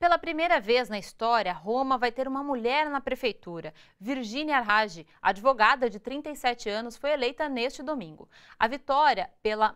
Pela primeira vez na história, Roma vai ter uma mulher na prefeitura. Virginia Raggi, advogada de 37 anos, foi eleita neste domingo. A vitória pela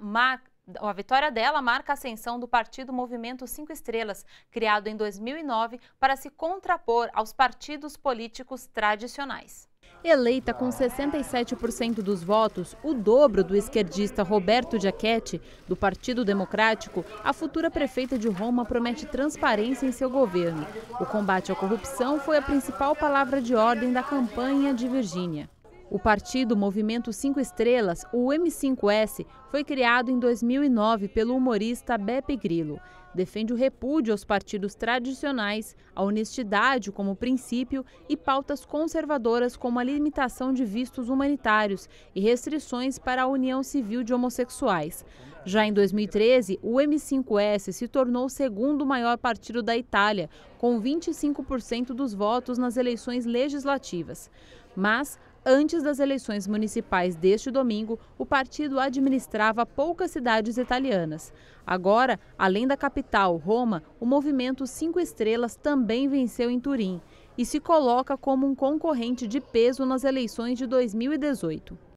a vitória dela marca a ascensão do partido Movimento Cinco Estrelas, criado em 2009 para se contrapor aos partidos políticos tradicionais. Eleita com 67% dos votos, o dobro do esquerdista Roberto Giachetti, do Partido Democrático, a futura prefeita de Roma promete transparência em seu governo. O combate à corrupção foi a principal palavra de ordem da campanha de Virgínia. O partido Movimento 5 Estrelas, o M5S, foi criado em 2009 pelo humorista Beppe Grillo. Defende o repúdio aos partidos tradicionais, a honestidade como princípio e pautas conservadoras como a limitação de vistos humanitários e restrições para a união civil de homossexuais. Já em 2013, o M5S se tornou o segundo maior partido da Itália, com 25% dos votos nas eleições legislativas. Mas Antes das eleições municipais deste domingo, o partido administrava poucas cidades italianas. Agora, além da capital, Roma, o movimento Cinco Estrelas também venceu em Turim e se coloca como um concorrente de peso nas eleições de 2018.